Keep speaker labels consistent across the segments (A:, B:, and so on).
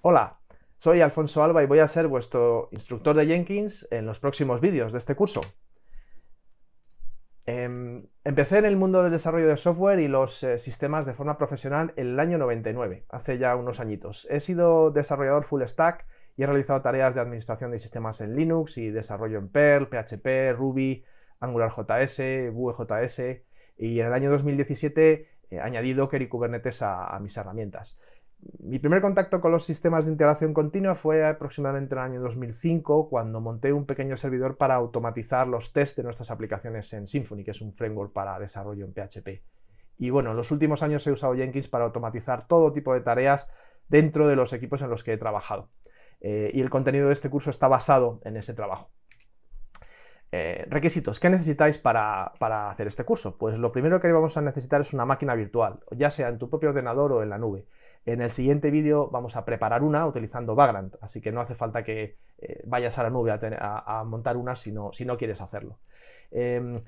A: Hola, soy Alfonso Alba y voy a ser vuestro instructor de Jenkins en los próximos vídeos de este curso. Em, empecé en el mundo del desarrollo de software y los eh, sistemas de forma profesional en el año 99, hace ya unos añitos. He sido desarrollador full stack y he realizado tareas de administración de sistemas en Linux y desarrollo en Perl, PHP, Ruby, AngularJS, Vue.js y en el año 2017 eh, he añadido Docker y Kubernetes a mis herramientas mi primer contacto con los sistemas de integración continua fue aproximadamente en el año 2005, cuando monté un pequeño servidor para automatizar los tests de nuestras aplicaciones en Symfony, que es un framework para desarrollo en PHP. Y bueno, en los últimos años he usado Jenkins para automatizar todo tipo de tareas dentro de los equipos en los que he trabajado. Eh, y el contenido de este curso está basado en ese trabajo. Eh, requisitos. ¿Qué necesitáis para, para, hacer este curso? Pues lo primero que vamos a necesitar es una máquina virtual, ya sea en tu propio ordenador o en la nube. En el siguiente vídeo vamos a preparar una utilizando Vagrant, así que no hace falta que eh, vayas a la nube a, montar una si no, si no quieres hacerlo. Em,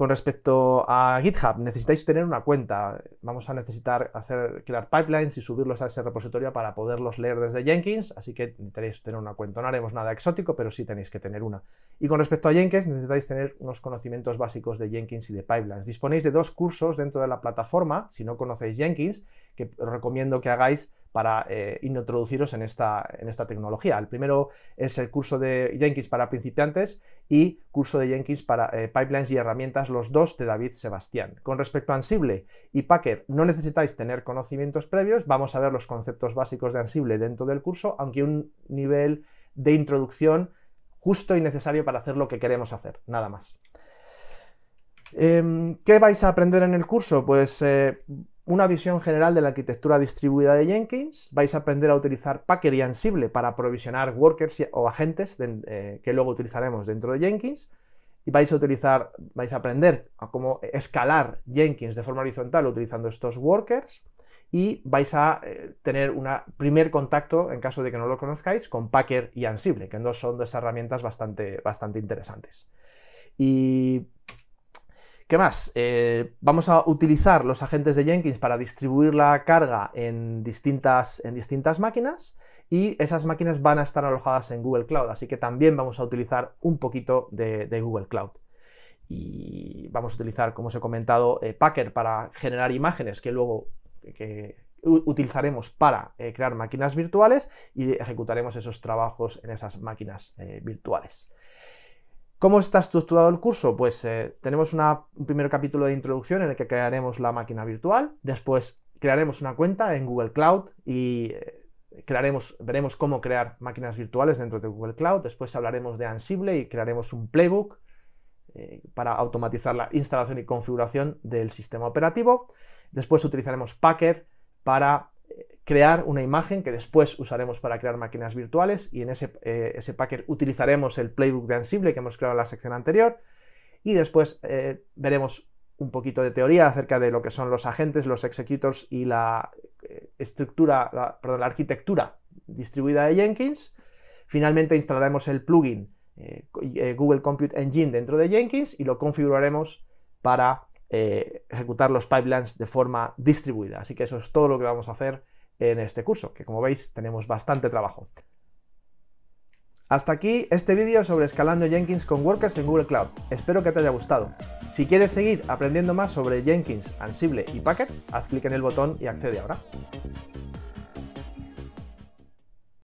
A: con respecto a GitHub, necesitáis tener una cuenta. Vamos a necesitar hacer crear pipelines y subirlos a ese repositorio para poderlos leer desde Jenkins, así que que tener una cuenta. No haremos nada exótico, pero sí tenéis que tener una. Y con respecto a Jenkins, necesitáis tener unos conocimientos básicos de Jenkins y de pipelines. Disponéis de dos cursos dentro de la plataforma, si no conocéis Jenkins, que os recomiendo que hagáis para eh, introduciros en esta, en esta tecnología. El primero es el curso de Jenkins para principiantes y curso de Jenkins para eh, pipelines y herramientas, los dos de David Sebastián. Con respecto a Ansible y Packer, no necesitáis tener conocimientos previos, vamos a ver los conceptos básicos de Ansible dentro del curso, aunque un nivel de introducción justo y necesario para hacer lo que queremos hacer, nada más. Em, ¿Qué vais a aprender en el curso? Pues eh, una visión general de la arquitectura distribuida de Jenkins. Vais a aprender a utilizar Packer y Ansible para provisionar workers o agentes eh, que luego utilizaremos dentro de Jenkins. Y vais a utilizar, vais a aprender a cómo escalar Jenkins de forma horizontal utilizando estos workers. Y vais a eh, tener un primer contacto, en caso de que no lo conozcáis, con Packer y Ansible, que son dos herramientas bastante, bastante interesantes. Y ¿Qué más? Eh, vamos a utilizar los agentes de Jenkins para distribuir la carga en distintas, en distintas máquinas y esas máquinas van a estar alojadas en Google Cloud, así que también vamos a utilizar un poquito de, Google Cloud. Y vamos a utilizar, como os he comentado, eh, Packer para generar imágenes que luego utilizaremos para eh, crear máquinas virtuales y ejecutaremos esos trabajos en esas máquinas virtuales. ¿Cómo está estructurado el curso? Pues eh, tenemos un primer capítulo de introducción en el que crearemos la máquina virtual, después crearemos una cuenta en Google Cloud y eh, veremos cómo crear máquinas virtuales dentro de Google Cloud, después hablaremos de Ansible y crearemos un playbook eh, para automatizar la instalación y configuración del sistema operativo, después utilizaremos Packer para crear una imagen que después usaremos para crear máquinas virtuales y en ese, eh, packer utilizaremos el playbook de Ansible que hemos creado en la sección anterior y después eh, veremos un poquito de teoría acerca de lo que son los agentes, los executors y la eh, estructura, perdón, la arquitectura distribuida de Jenkins. Finalmente instalaremos el plugin Google Compute Engine dentro de Jenkins y lo configuraremos para ejecutar los pipelines de forma distribuida. Así que eso es todo lo que vamos a hacer en este curso, que como veis tenemos bastante trabajo. Hasta aquí este vídeo sobre escalando Jenkins con Workers en Google Cloud. Espero que te haya gustado. Si quieres seguir aprendiendo más sobre Jenkins, Ansible y Packet, haz clic en el botón y accede ahora.